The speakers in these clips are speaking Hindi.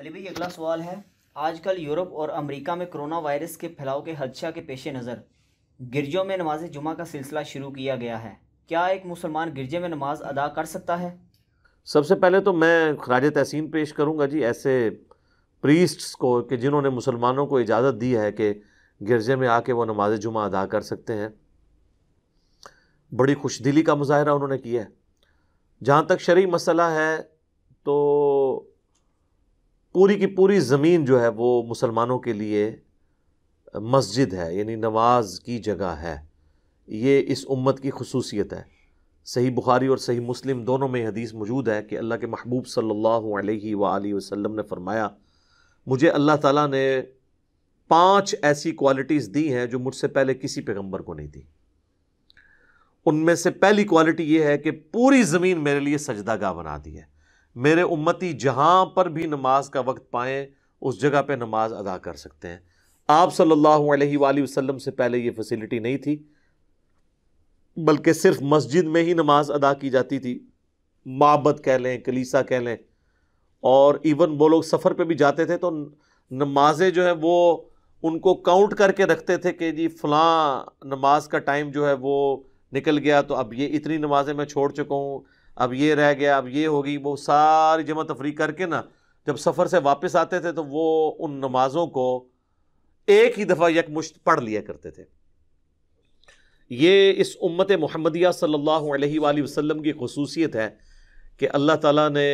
अली भाई अगला सवाल है आजकल यूरोप और अमेरिका में कोरोना वायरस के फैलाव के हदशा के पेश नज़र गिरजों में नमाज जुमा का सिलसिला शुरू किया गया है क्या एक मुसलमान गिरजे में नमाज अदा कर सकता है सबसे पहले तो मैं खराज तहसीन पेश करूँगा जी ऐसे प्रीस्ट्स को कि जिन्होंने मुसलमानों को इजाज़त दी है कि गिरजे में आके वो नमाज जुमा अदा कर सकते हैं बड़ी खुशदिली का मुजाहरा उन्होंने किया है जहाँ तक शरी मसला है तो पूरी की पूरी ज़मीन जो है वो मुसलमानों के लिए मस्जिद है यानी नमाज की जगह है ये इस उम्मत की खसूसियत है सही बुखारी और सही मुस्लिम दोनों में हदीस मौजूद है कि अल्लाह के महबूब सल्लल्लाहु अलैहि वसल्लम ने फ़रमाया मुझे अल्लाह ताला ने पांच ऐसी क्वालिटीज़ दी हैं जो मुझसे पहले किसी पैगम्बर को नहीं दी उनमें से पहली क्वालिटी ये है कि पूरी ज़मीन मेरे लिए सजदागा बना दी है मेरे उम्मती जहाँ पर भी नमाज का वक्त पाएँ उस जगह पे नमाज अदा कर सकते हैं आप सल्लल्लाहु अलैहि वसल्लम से पहले ये फैसिलिटी नहीं थी बल्कि सिर्फ मस्जिद में ही नमाज अदा की जाती थी माबद कह लें कलीसा कह लें और इवन वो लोग सफ़र पे भी जाते थे तो नमाजें जो है वो उनको काउंट करके रखते थे कि जी फ़लाँ नमाज का टाइम जो है वो निकल गया तो अब ये इतनी नमाजें मैं छोड़ चुका हूँ अब ये रह गया अब ये होगी वो सारी जमा तफरी करके ना जब सफ़र से वापस आते थे तो वो उन नमाज़ों को एक ही दफ़ा यकमुश्त पढ़ लिया करते थे ये इस उम्मत महमदिया सल्लल्लाहु अलैहि वसल्लम की खसूसियत है कि अल्लाह ताला ने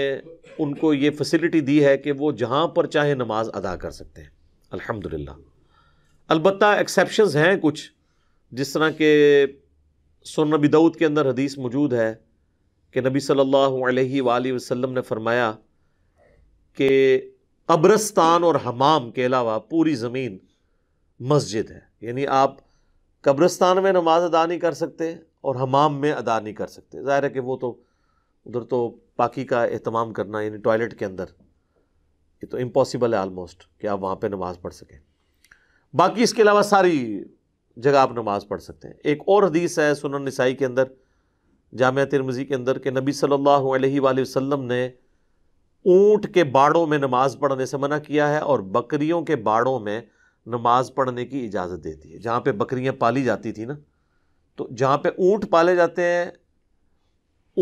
उनको ये फैसिलिटी दी है कि वो जहाँ पर चाहे नमाज अदा कर सकते हैं अल्हम्दुलिल्लाह अलबत् एक्सेप्शन हैं कुछ जिस तरह के सुन नबी दाऊद के अंदर हदीस मौजूद है कि नबी सल्लल्लाहु अलैहि वसल्लम ने फरमाया कि कब्रस्तान और हमाम के अलावा पूरी ज़मीन मस्जिद है यानी आप कब्रस्तान में नमाज अदा नहीं कर सकते और हमाम में अदा नहीं कर सकते ज़ाहिर है कि वो तो उधर तो पाकि का अहतमाम करना यानी टॉयलेट के अंदर ये तो इम्पॉसिबल है आलमोस्ट कि आप वहाँ पर नमाज़ पढ़ सकें बाकी इसके अलावा सारी जगह आप नमाज़ पढ़ सकते हैं एक और हदीस है सुनन नसाई के अंदर जाम तिरमजी के अंदर के नबी सल्लल्लाहु अलैहि वसल्लम ने ऊँट के बाड़ों में नमाज़ पढ़ने से मना किया है और बकरियों के बाड़ों में नमाज पढ़ने की इजाज़त दे दी है जहाँ पर बकरियाँ पाली जाती थी ना तो जहाँ पर ऊँट पाले जाते हैं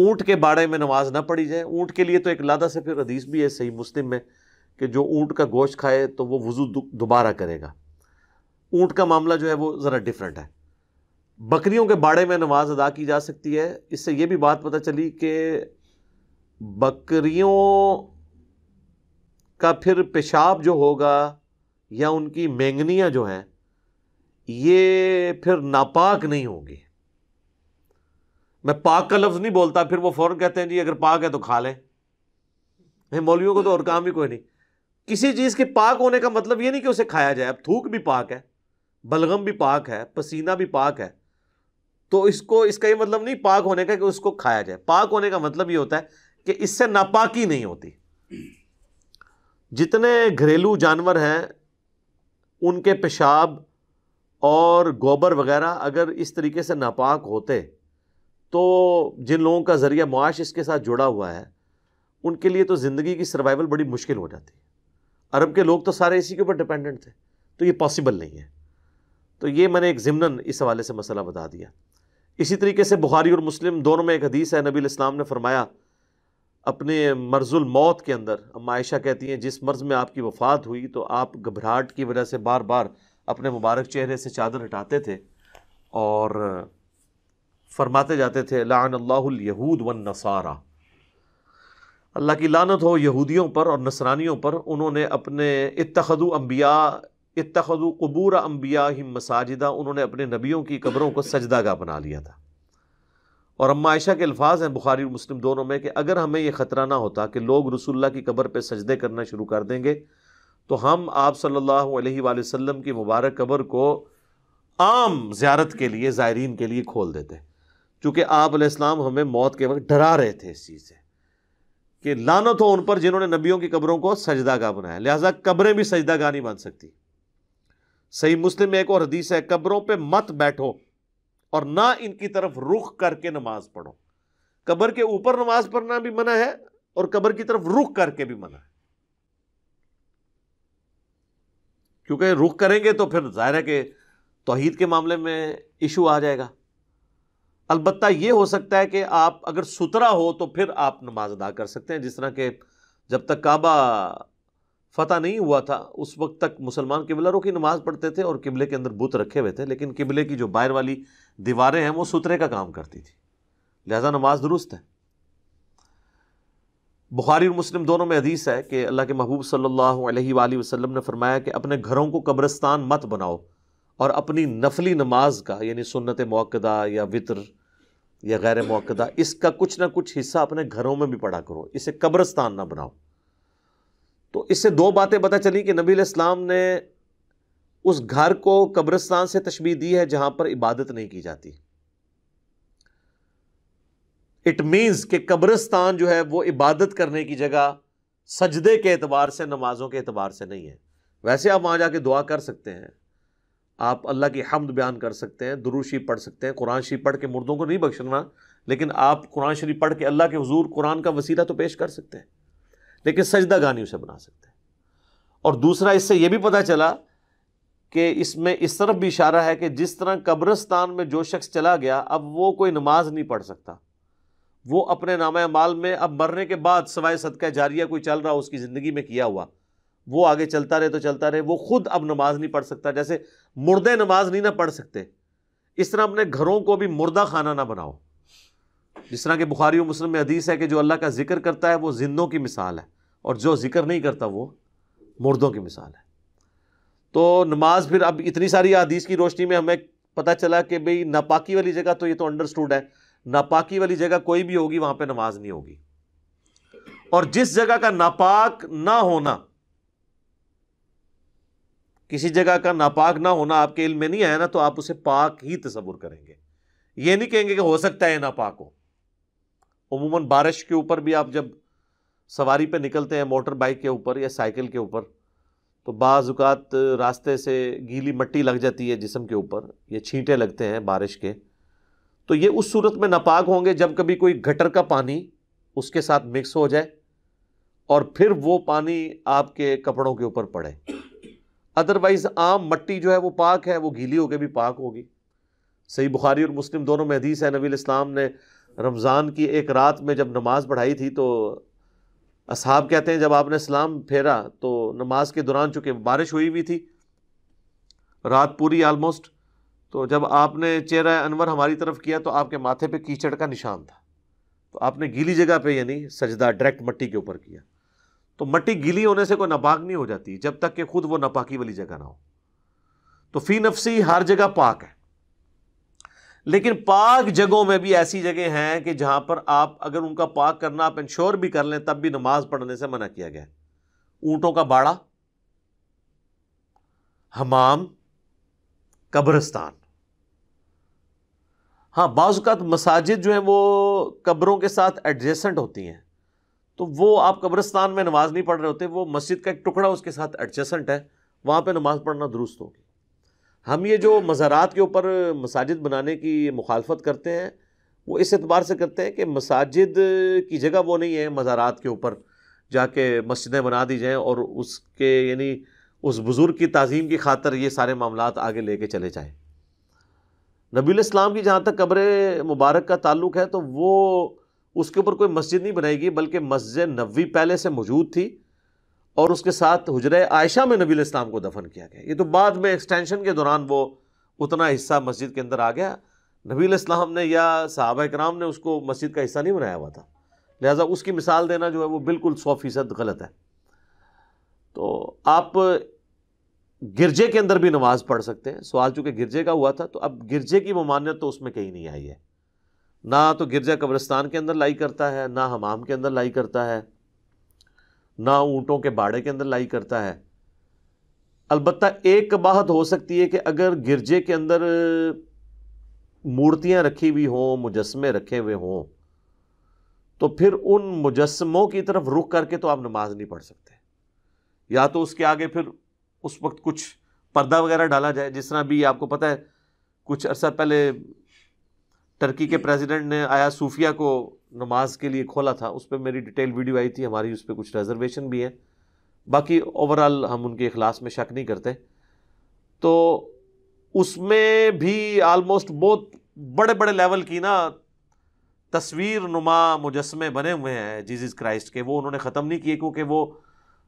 ऊँट के बाड़े में नमाज ना पढ़ी जाए ऊँट के लिए तो एक लादा से फिर हदीस भी है सही मुस्लिम में कि जो ऊँट का गोश्त खाए तो वो वज़ू दोबारा करेगा ऊँट का मामला जो है वो ज़रा डिफरेंट है बकरियों के बाड़े में नमाज अदा की जा सकती है इससे यह भी बात पता चली कि बकरियों का फिर पेशाब जो होगा या उनकी मैंगनियाँ जो हैं ये फिर नापाक नहीं होगी मैं पाक का लफ्ज़ नहीं बोलता फिर वो फ़ौर कहते हैं जी अगर पाक है तो खा लें नहीं मौलवियों को तो और काम ही कोई नहीं किसी चीज़ के पाक होने का मतलब ये नहीं कि उसे खाया जाए अब थूक भी पाक है बलगम भी पाक है पसीना भी पाक है तो इसको इसका ये मतलब नहीं पाक होने का कि उसको खाया जाए पाक होने का मतलब ये होता है कि इससे नापाकी नहीं होती जितने घरेलू जानवर हैं उनके पेशाब और गोबर वगैरह अगर इस तरीके से नापाक होते तो जिन लोगों का ज़रिया मुआश इसके साथ जुड़ा हुआ है उनके लिए तो ज़िंदगी की सर्वाइवल बड़ी मुश्किल हो जाती अरब के लोग तो सारे इसी के ऊपर डिपेंडेंट थे तो ये पॉसिबल नहीं है तो ये मैंने एक ज़िमनन इस हवाले से मसला बता दिया इसी तरीके से बुखारी और मुस्लिम दोनों में एक हदीस है नबी इस्लाम ने फरमाया अपने मर्जुल मौत के अंदर मायशा कहती हैं जिस मर्ज़ में आपकी वफात हुई तो आप घबराहट की वजह से बार बार अपने मुबारक चेहरे से चादर हटाते थे और फरमाते जाते थे लानयहूद वन नसारा अल्लाह की लानत हो यहूदियों पर और नसरानियों पर उन्होंने अपने इतखदु अम्बिया इतखु कबूर अम्बिया हिम मसाजिदा उन्होंने अपने नबियों की कब्रों को सजदा का बना लिया था और अम्मा आयशा के अल्फाज हैं बुखारी और मुस्लिम दोनों में कि अगर हमें यह ख़तरा ना होता कि लोग रसुल्ला की कब्र पर सजदे करना शुरू कर देंगे तो हम आप सल्लल्लाहु अलैहि वसल्लम की मुबारक क़बर को आम ज्यारत के लिए ज़ायरीन के लिए खोल देते चूँकि आप इस्लाम हमें मौत के वक्त डरा रहे थे इस चीज़ से कि लानत हो उन पर जिन्होंने नबियों की कब्रों को सजदागा बनाया लिहाजा कब्रें भी सजदागा नहीं बन सकती सही मुस्लिम एक और हदीस है कब्रों पर मत बैठो और ना इनकी तरफ रुख करके नमाज पढ़ो कबर के ऊपर नमाज पढ़ना भी मना है और कबर की तरफ रुख करके भी मना है क्योंकि रुख करेंगे तो फिर जाहिर है कि तोहहीद के मामले में इशू आ जाएगा अलबत्ता यह हो सकता है कि आप अगर सुतरा हो तो फिर आप नमाज अदा कर सकते हैं जिस तरह के जब तक काबा फतह नहीं हुआ था उस वक्त तक मुसलमान किबला की नमाज़ पढ़ते थे और किबले के अंदर बुत रखे हुए थे लेकिन किबले की जो बाहर वाली दीवारें हैं वो सुतरे का काम करती थी लिहाजा नमाज दुरुस्त है बुखारी और मुस्लिम दोनों में हदीस है कि अल्लाह के महबूब सल्लल्लाहु अलैहि वसल्लम ने फरमाया कि अपने घरों को कब्रस्तान मत बनाओ और अपनी नफली नमाज का यानी सुन्नत मौकदा या वितर या गैर मौकदा इसका कुछ ना कुछ हिस्सा अपने घरों में भी पढ़ा करो इसे कब्रस्तान ना बनाओ तो इससे दो बातें पता चली कि नबी इस्लाम ने उस घर को कब्रस्तान से तशबी दी है जहां पर इबादत नहीं की जाती इट मीन्स कि कब्रस्तान जो है वो इबादत करने की जगह सजदे के एतबार से नमाजों के एतबार से नहीं है वैसे आप वहाँ जाके दुआ कर सकते हैं आप अल्लाह की हमद बयान कर सकते हैं दुरुशी पढ़ सकते हैं कुरान शरीफ पढ़ के मुर्दों को नहीं बख्शना लेकिन आप कुरान शरीफ पढ़ के अल्लाह के हजूर कुरान का वसीला तो पेश कर सकते हैं लेकिन सजदा गानी उसे बना सकते और दूसरा इससे यह भी पता चला कि इसमें इस तरफ भी इशारा है कि जिस तरह कब्रस्तान में जो शख्स चला गया अब वो कोई नमाज नहीं पढ़ सकता वो अपने नाम माल में अब मरने के बाद सवाए सदका जारिया कोई चल रहा उसकी ज़िंदगी में किया हुआ वो आगे चलता रहे तो चलता रहे वो खुद अब नमाज नहीं पढ़ सकता जैसे मुर्दे नमाज नहीं ना पढ़ सकते इस तरह अपने घरों को भी मुर्दा खाना ना बनाओ जिस तरह के बुखारी और मुस्लिम में हदीस है कि जो अल्लाह का जिक्र करता है वो जिंदों की मिसाल है और जो जिक्र नहीं करता वो मुर्दों की मिसाल है तो नमाज फिर अब इतनी सारी हदीस की रोशनी में हमें पता चला कि भाई नापाकी वाली जगह तो ये तो अंडरस्टूड है नापाकी वाली जगह कोई भी होगी वहाँ पर नमाज नहीं होगी और जिस जगह का नापाक ना होना किसी जगह का नापाक ना होना आपके इल्म में नहीं आया ना तो आप उसे पाक ही तस्वुर करेंगे ये नहीं कहेंगे कि हो सकता है नापाक हो उमूमन बारिश के ऊपर भी आप जब सवारी पे निकलते हैं मोटर बाइक के ऊपर या साइकिल के ऊपर तो बाज़ात रास्ते से गीली मट्टी लग जाती है जिसम के ऊपर ये छींटे लगते हैं बारिश के तो ये उस सूरत में नापाक होंगे जब कभी कोई गटर का पानी उसके साथ मिक्स हो जाए और फिर वो पानी आपके कपड़ों के ऊपर पड़े अदरवाइज़ आम मट्टी जो है वो पाक है वो गीली होकर भी पाक होगी सही बुखारी और मुस्लिम दोनों में हदीस है नबी इस्लाम ने रमज़ान की एक रात में जब नमाज़ पढ़ाई थी तो असहाब कहते हैं जब आपने सलाम फेरा तो नमाज के दौरान चूँकि बारिश हुई हुई थी रात पूरी आलमोस्ट तो जब आपने चेहरा अनवर हमारी तरफ किया तो आपके माथे पे कीचड़ का निशान था तो आपने गीली जगह पे यानी सजदा डायरेक्ट मट्टी के ऊपर किया तो मट्टी गीली होने से कोई नापाक नहीं हो जाती जब तक कि खुद वो नापाकी वाली जगह ना हो तो फ़ी नफसी हर जगह पाक है लेकिन पाक जगहों में भी ऐसी जगह हैं कि जहां पर आप अगर उनका पाक करना आप इंश्योर भी कर लें तब भी नमाज पढ़ने से मना किया गया ऊंटों का बाड़ा हमाम कब्रस्तान हाँ बाज़ात मसाजिद जो हैं वो कब्रों के साथ एडजेसेंट होती हैं तो वो आप कब्रस्तान में नमाज़ नहीं पढ़ रहे होते वो मस्जिद का एक टुकड़ा उसके साथ एडजेसेंट है वहाँ पे नमाज़ पढ़ना दुरुस्त होगी हम ये जो मज़ारात के ऊपर मसाजिद बनाने की मुखालफत करते हैं वो इस एतबार से करते हैं कि मसाजिद की जगह वो नहीं है मज़ारात के ऊपर जाके मस्जिदें बना दी जाएँ और उसके यानी उस बुज़ुर्ग की तज़ीम की खातर ये सारे मामला आगे लेके चले जाएँ नबी इस्लाम की जहाँ तक कब्र मुबारक का ताल्लुक है तो वो उसके ऊपर कोई मस्जिद नहीं बनाएगी बल्कि मस्जिद नबी पहले से मौजूद थी और उसके साथ हजर आयशा में नबी इस्लाम को दफन किया गया ये तो बाद में एक्सटेंशन के दौरान वो उतना हिस्सा मस्जिद के अंदर आ गया नबी इस्लाम ने या साहब कराम ने उसको मस्जिद का हिस्सा नहीं बनाया हुआ था लिहाजा उसकी मिसाल देना जो है वो बिल्कुल सौ फीसद गलत है तो आप गिरजे के अंदर भी नमाज़ पढ़ सकते हैं सवाल चूँकि गिरजे का हुआ था तो अब गिरजे की ममानियत तो उसमें कहीं नहीं आई है ना तो गिरजा कब्रस्तान के अंदर लाई करता है ना हमाम के अंदर लाई करता है ना ऊंटों के बाड़े के अंदर लाई करता है अलबत् एक कबाहत हो सकती है कि अगर गिरजे के अंदर मूर्तियां रखी हुई हों मुजस्मे रखे हुए हों तो फिर उन मुजस्मों की तरफ रुख करके तो आप नमाज नहीं पढ़ सकते या तो उसके आगे फिर उस वक्त कुछ पर्दा वगैरह डाला जाए जिस तरह भी आपको पता है कुछ अरसा पहले टर्की के प्रेसिडेंट ने आया सूफिया को नमाज के लिए खोला था उस पर मेरी डिटेल वीडियो आई थी हमारी उस पर कुछ रिजर्वेशन भी है बाकी ओवरऑल हम उनके अखलास में शक नहीं करते तो उसमें भी आलमोस्ट बहुत बड़े बड़े लेवल की ना तस्वीर नुमा मुजस्मे बने हुए हैं जीसस क्राइस्ट के वो उन्होंने ख़त्म नहीं किए क्योंकि वो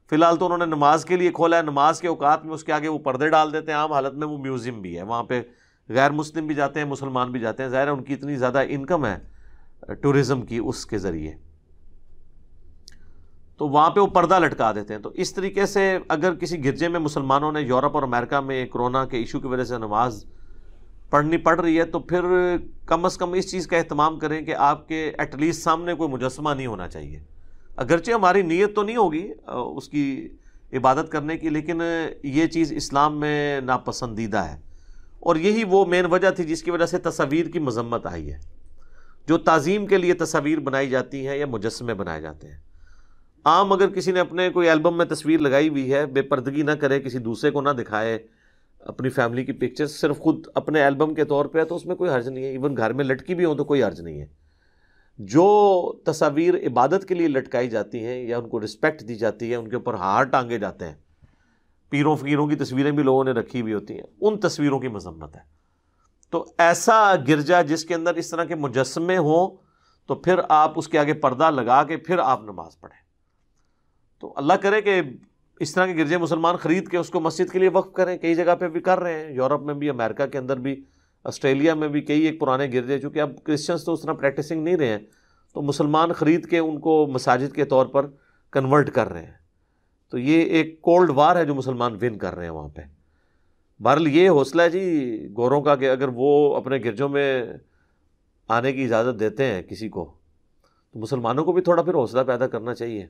फ़िलहाल तो उन्होंने नमाज के लिए खोला है नमाज के अवकात में उसके आगे वो पर्दे डाल देते हैं आम हालत में वो म्यूज़ियम भी है वहाँ पर गैर मुस्लिम भी जाते हैं मुसलमान भी जाते हैं ज़ाहिर है उनकी इतनी ज़्यादा इनकम है टूरिज़म की उसके ज़रिए तो वहाँ पे वो पर्दा लटका देते हैं तो इस तरीके से अगर किसी गिरजे में मुसलमानों ने यूरोप और अमेरिका में कोरोना के इशू की वजह से नमाज पढ़नी पड़ रही है तो फिर कम अज़ कम इस चीज़ का अहतमाम करें कि आपके एटलीस्ट सामने कोई मुजस्मा नहीं होना चाहिए अगरचे हमारी नीयत तो नहीं होगी उसकी इबादत करने की लेकिन ये चीज़ इस्लाम में नापसंदीदा है और यही वो मेन वजह थी जिसकी वजह से तस्वीर की मजम्मत आई है जो तज़ीम के लिए तस्वीर बनाई जाती हैं या मुजस्मे बनाए जाते हैं आम अगर किसी ने अपने कोई एल्बम में तस्वीर लगाई हुई है बेपर्दगी ना करे किसी दूसरे को ना दिखाए अपनी फैमिली की पिक्चर सिर्फ खुद अपने एल्बम के तौर पे है तो उसमें कोई हर्ज नहीं है इवन घर में लटकी भी हो तो कोई हर्ज नहीं है जो तस्वीर इबादत के लिए लटकाई जाती हैं या उनको रिस्पेक्ट दी जाती है उनके ऊपर हार टांगे जाते हैं पीरों फकीरों की तस्वीरें भी लोगों ने रखी हुई होती हैं उन तस्वीरों की मजम्मत है तो ऐसा गिरजा जिसके अंदर इस तरह के मुजस्मे हों तो फिर आप उसके आगे पर्दा लगा के फिर आप नमाज़ पढ़ें तो अल्लाह करे कि इस तरह के गिरजे मुसलमान ख़रीद के उसको मस्जिद के लिए वक्फ करें कई जगह पे भी कर रहे हैं यूरोप में भी अमेरिका के अंदर भी ऑस्ट्रेलिया में भी कई एक पुराने गिरजे चूँकि अब क्रिश्चियंस तो उस तरह प्रैक्टिसिंग नहीं रहे हैं तो मुसलमान ख़रीद के उनको मसाजिद के तौर पर कन्वर्ट कर रहे हैं तो ये एक कोल्ड वार है जो मुसलमान विन कर रहे हैं वहाँ पर बहरल ये हौसला है जी गोरों का कि अगर वो अपने गिरजों में आने की इजाज़त देते हैं किसी को तो मुसलमानों को भी थोड़ा फिर हौसला पैदा करना चाहिए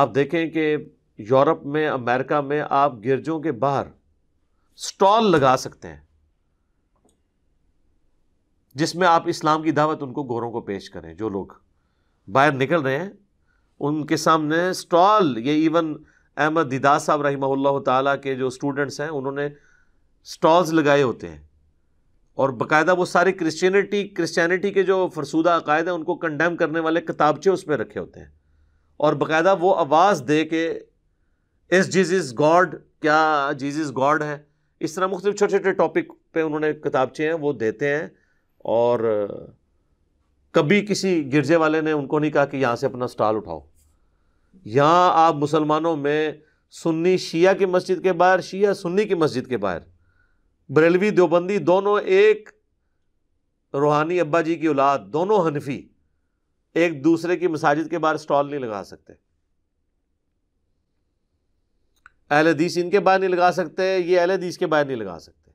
आप देखें कि यूरोप में अमेरिका में आप गिरजों के बाहर स्टॉल लगा सकते हैं जिसमें आप इस्लाम की दावत उनको गोरों को पेश करें जो लोग बाहर निकल रहे हैं उनके सामने स्टॉल ये इवन अहमद दिदास साहब रही ताला के जो स्टूडेंट्स हैं उन्होंने स्टॉल्स लगाए होते हैं और बाकायदा वो सारे क्रिश्चियनिटी क्रिश्चियनिटी के जो फरसूदा अकायद हैं उनको कंडेम करने वाले किताबचे उस पर रखे होते हैं और बाकायदा वो आवाज़ दे के इस जीज इज़ गॉड क्या जीज इज़ गॉड है इस तरह मुख्तु छोटे छोटे टॉपिक पे उन्होंने किताबचे हैं वो देते हैं और कभी किसी गिरजे वाले ने उनको नहीं कहा कि यहाँ से अपना स्टॉल उठाओ यहाँ आप मुसलमानों में सुन्नी शिया की मस्जिद के बाहर शिया सुन्नी की मस्जिद के बाहर बरेलवी देवबंदी दोनों एक रूहानी अब्बा जी की औलाद दोनों हनफी एक दूसरे की मसाजिद के बाहर स्टॉल नहीं लगा सकते अहल हदीस इनके बाहर नहीं लगा सकते ये अहल हदीस के बाहर नहीं लगा सकते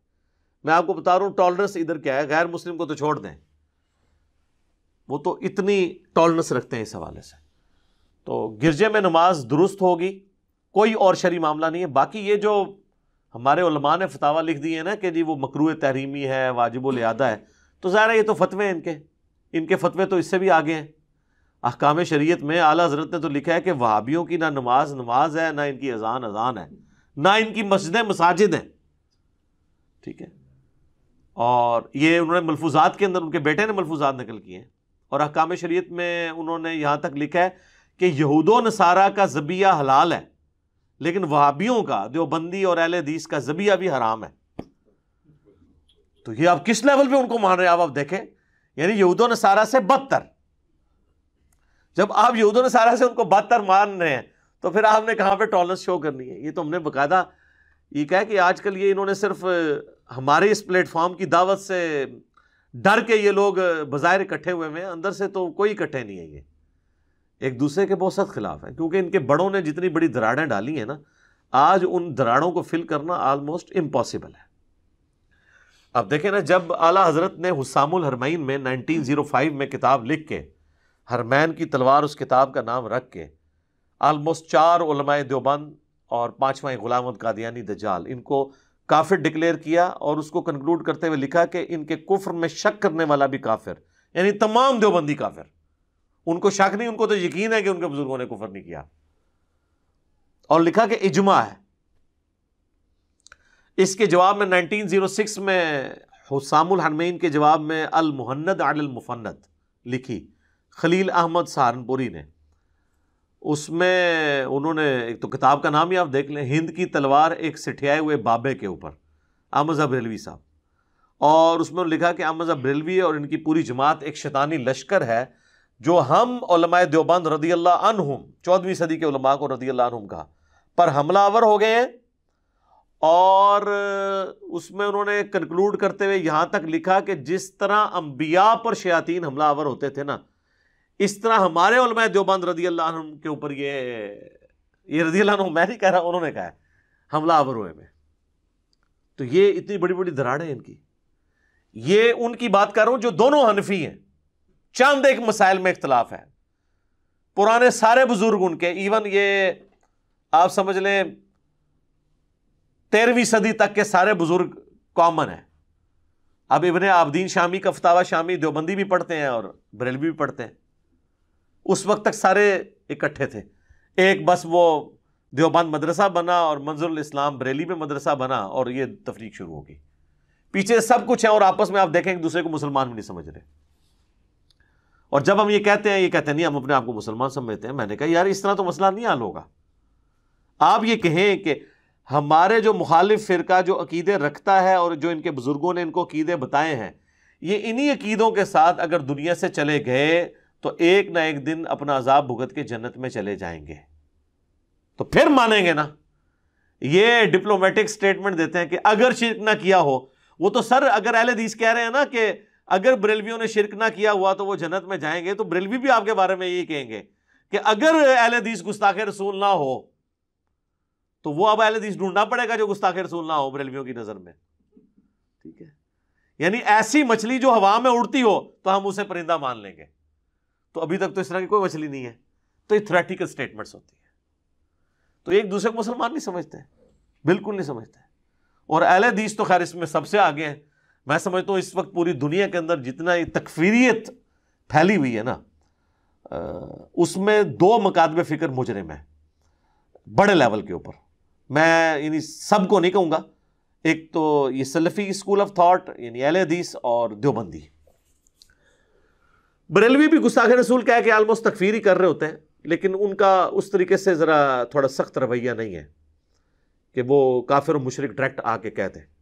मैं आपको बता रहा हूँ टॉलरेंस इधर क्या है गैर मुस्लिम को तो छोड़ दें वो तो इतनी टॉलरेंस रखते हैं इस हवाले से तो गिरजे में नमाज दुरुस्त होगी कोई और शरी मामला नहीं है बाकी ये जो हमारे उलमा ने फतावा लिख दिए ना कि जी वो मकरू तहरीमी है वाजिब लियादा है तो ज़ाहिर ये तो फतवे हैं इनके इनके फतवे तो इससे भी आगे हैं अहकाम शरीत में आला हजरत ने तो लिखा है कि वहाबियों की ना नमाज नमाज है ना इनकी अजान अजान है ना इनकी मस्जिद मसाजिद हैं ठीक है और ये उन्होंने मलफूजात के अंदर उनके बेटे ने मलफूजात नकल किए हैं और अहकाम शरीत में उन्होंने यहाँ तक लिखा है कि यहूदो नसारा का जबिया हलाल है लेकिन वहाबियों का देवबंदी और अहल हदीस का जबिया भी हराम है तो ये आप किस लेवल पर उनको मान रहे आप देखें यानी यहूदो नसारा से बदतर जब आप यहूदो नसारा से उनको बदतर मान रहे हैं तो फिर आपने कहां पर टॉलरेंस शो करनी है ये तो हमने बकायदा ये कहा कि आजकल ये इन्होंने सिर्फ हमारे इस प्लेटफॉर्म की दावत से डर के ये लोग बाज़ाहिर इकट्ठे हुए हैं अंदर से तो कोई इकट्ठे नहीं है ये एक दूसरे के बहुत सख्त खिलाफ हैं क्योंकि इनके बड़ों ने जितनी बड़ी दराड़ें डाली हैं ना आज उन दराड़ों को फिल करना आलमोस्ट इम्पॉसिबल है अब देखें ना जब आला हजरत ने हुसामुल हरमैन में 1905 में किताब लिख के हरमैन की तलवार उस किताब का नाम रख के आलमोस्ट चार उलमाए देवबंद और पाँचवा गुलाम कादियानी दजाल इनको काफिर डिक्लेयर किया और उसको कंक्लूड करते हुए लिखा कि इनके कुफ्र में शक करने वाला भी काफिर यानी तमाम देवबंदी काफिर उनको शक नहीं उनको तो यकीन है कि उनके बुजुर्गों ने कुफर नहीं किया और लिखा कि इजमा है इसके जवाब में 1906 में हुसामुल हनमैन के जवाब में अल मुहन्नद अल मुफन्नद लिखी खलील अहमद सहारनपुरी ने उसमें उन्होंने एक तो किताब का नाम ही आप देख लें हिंद की तलवार एक सिठियाए हुए बाबे के ऊपर अहमद अब रेलवी साहब और उसमें लिखा कि अहमद बरेलवी और इनकी पूरी जमात एक शैतानी लश्कर है जो हम देवबंद रदी अल्लाह चौदहवीं सदी के उलमा को रदी अल्लाह अनहुम कहा पर हमलावर हो गए और उसमें उन्होंने कंक्लूड करते हुए यहां तक लिखा कि जिस तरह अम्बिया पर शयातीन हमलावर होते थे ना इस तरह हमारे उलमा देवबंद रदी अल्लाह के ऊपर ये ये रजी अल्लाह मैं नहीं कह रहा उन्होंने कहा है हमलावर हुए में तो ये इतनी बड़ी बड़ी दराड़ें इनकी ये उनकी बात कर रहा हूँ जो दोनों हनफी हैं चंद एक मसाइल में इख्तलाफ है पुराने सारे बुजुर्ग उनके इवन ये आप समझ लें तेरहवीं सदी तक के सारे बुजुर्ग कॉमन है अब इबन आबदीन शामी का फतावा शामी देवबंदी भी पढ़ते हैं और बरेलवी भी पढ़ते हैं उस वक्त तक सारे इकट्ठे थे एक बस वो देवबंद मदरसा बना और मंजुल इस्लाम बरेली में मदरसा बना और ये तफरीक शुरू हो गई पीछे सब कुछ है और आपस में आप देखें एक दूसरे को मुसलमान भी नहीं समझ रहे और जब हम ये कहते हैं ये कहते हैं नहीं हम अपने आप को मुसलमान समझते हैं मैंने कहा यार इस तरह तो मसला नहीं हल होगा आप ये कहें कि हमारे जो मुखालिफ फ़िरका जो अकीदे रखता है और जो इनके बुज़ुर्गों ने इनको अकीदे बताए हैं ये इन्हीं अकीदों के साथ अगर दुनिया से चले गए तो एक ना एक दिन अपना अजाब भुगत के जन्नत में चले जाएंगे तो फिर मानेंगे ना ये डिप्लोमेटिक स्टेटमेंट देते हैं कि अगर शिरक ना किया हो वो तो सर अगर अहल दीस कह रहे हैं ना कि अगर ब्रेलवियों ने शिरक ना किया हुआ तो वो जन्नत में जाएंगे तो ब्रेलवी भी आपके बारे में यही कहेंगे कि अगर अहलदीस गुस्ताखे रसूल ना हो तो वो अब अहलदीस ढूंढना पड़ेगा जो गुस्ताखे रसूल ना हो ब्रेलवियों की नज़र में ठीक है यानी ऐसी मछली जो हवा में उड़ती हो तो हम उसे परिंदा मान लेंगे तो अभी तक तो इस तरह की कोई मछली नहीं है तो ये थ्रेटिकल स्टेटमेंट्स होती है तो एक दूसरे को मुसलमान नहीं समझते बिल्कुल नहीं समझते और एल हदीस तो खैर इसमें सबसे आगे हैं मैं समझता हूँ इस वक्त पूरी दुनिया के अंदर जितना ही तकफीरियत फैली हुई है ना उसमें दो मकादब फ़िक्र मुजरे है बड़े लेवल के ऊपर मैं यानी सबको नहीं कहूँगा एक तो ये सलफ़ी स्कूल ऑफ थाट यानी एल एदीस और देवबंदी बरेलवी भी गुस्ताख रसूल क्या है कि आलमोस्ट तकफीर ही कर रहे होते हैं लेकिन उनका उस तरीके से ज़रा थोड़ा सख्त रवैया नहीं है कि वो काफिर और मुशरक डायरेक्ट आके कहते हैं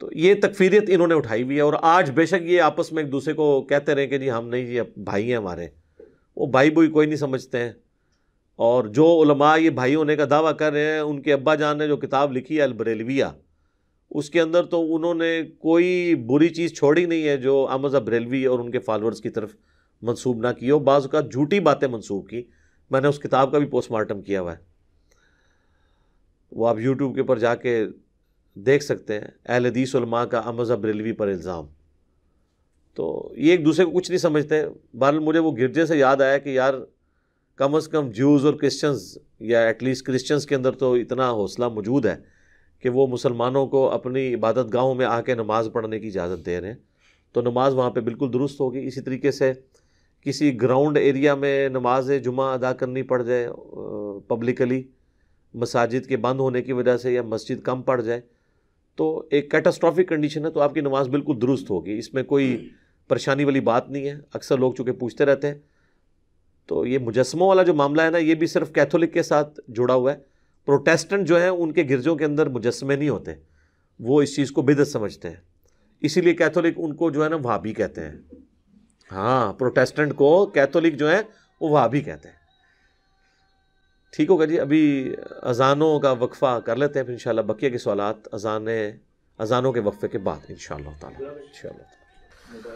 तो ये तकफीरियत इन्होंने उठाई हुई है और आज बेशक ये आपस में एक दूसरे को कहते रहे कि जी हम नहीं जी भाई हैं हमारे वो भाई बोई कोई नहीं समझते हैं और जो उलमा ये भाई होने का दावा कर रहे हैं उनके अब्बा जान ने जो किताब लिखी है अलबरेलविया उसके अंदर तो उन्होंने कोई बुरी चीज़ छोड़ी नहीं है जो अहमद अबरेलवी और उनके फॉलोअर्स की तरफ मंसूब ना की हो बाज़ का झूठी बातें मंसूब की मैंने उस किताब का भी पोस्टमार्टम किया हुआ है वो आप यूट्यूब के ऊपर जाके देख सकते हैं अहल हदीस का अमजा बरेलवी पर इल्ज़ाम तो ये एक दूसरे को कुछ नहीं समझते बहर मुझे वो गिरजे से याद आया कि यार कम अज़ कम ज्यूज़ और क्रिश्चन्स या एटलीस्ट क्रिश्चियंस के अंदर तो इतना हौसला मौजूद है कि वो मुसलमानों को अपनी इबादत गाहों में आके नमाज़ पढ़ने की इजाज़त दे रहे हैं तो नमाज़ वहाँ पर बिल्कुल दुरुस्त होगी इसी तरीके से किसी ग्राउंड एरिया में नमाज जुमा अदा करनी पड़ जाए पब्लिकली मसाजिद के बंद होने की वजह से या मस्जिद कम पड़ जाए तो एक कैटास्ट्रॉफिक कंडीशन है तो आपकी नमाज बिल्कुल दुरुस्त होगी इसमें कोई हम्म। परेशानी वाली बात नहीं है अक्सर लोग चूँकि पूछते रहते हैं तो ये मुजस्मों वाला जो मामला है ना ये भी सिर्फ कैथोलिक के साथ जुड़ा हुआ है प्रोटेस्टेंट जो हैं उनके गिरजों के अंदर मुजस्मे नहीं होते वो इस चीज़ को बेदत समझते हैं इसीलिए कैथोलिक उनको जो है ना भी कहते हैं हाँ प्रोटेस्टेंट को कैथोलिक जो है वो वहाँ कहते हैं ठीक होगा जी अभी अजानों का वक्फ़ा कर लेते हैं फिर इन बकिया के सवाल अजान अजानों के वक्फ़े के बाद इन शाह